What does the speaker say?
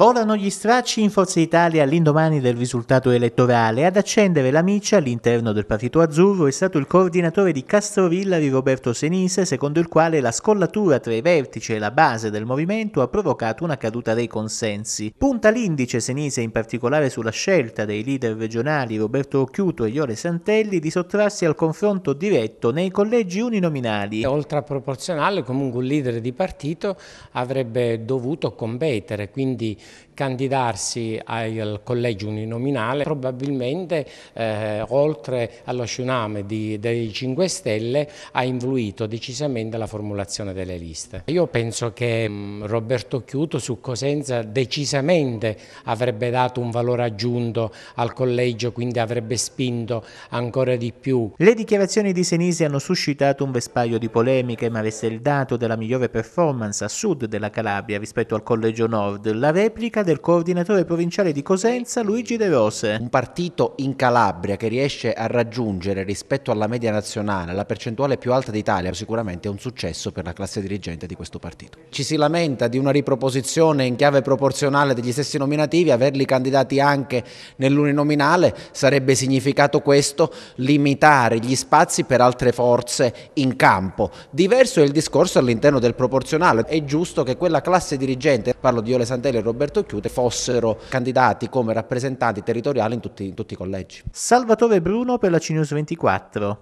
Volano gli stracci in Forza Italia all'indomani del risultato elettorale. Ad accendere la miccia all'interno del partito azzurro è stato il coordinatore di Castrovillari Roberto Senise, secondo il quale la scollatura tra i vertici e la base del movimento ha provocato una caduta dei consensi. Punta l'indice Senise in particolare sulla scelta dei leader regionali Roberto Occhiuto e Iole Santelli di sottrarsi al confronto diretto nei collegi uninominali. Oltre a proporzionale, comunque un leader di partito avrebbe dovuto competere, quindi candidarsi al collegio uninominale, probabilmente eh, oltre allo tsunami di, dei 5 Stelle ha influito decisamente la formulazione delle liste. Io penso che mh, mm, Roberto Chiuto su Cosenza decisamente avrebbe dato un valore aggiunto al collegio, quindi avrebbe spinto ancora di più. Le dichiarazioni di Senisi hanno suscitato un vespaio di polemiche, ma avesse il dato della migliore performance a sud della Calabria rispetto al collegio nord, la replica replica del coordinatore provinciale di Cosenza Luigi De Rose. Un partito in Calabria che riesce a raggiungere rispetto alla media nazionale la percentuale più alta d'Italia sicuramente è un successo per la classe dirigente di questo partito. Ci si lamenta di una riproposizione in chiave proporzionale degli stessi nominativi, averli candidati anche nell'uninominale sarebbe significato questo limitare gli spazi per altre forze in campo. Diverso è il discorso all'interno del proporzionale, è giusto che quella classe dirigente, parlo di Ole Santelli e Roberto Alberto Chiute fossero candidati come rappresentanti territoriali in tutti, in tutti i collegi. Salvatore Bruno per la CNews 24.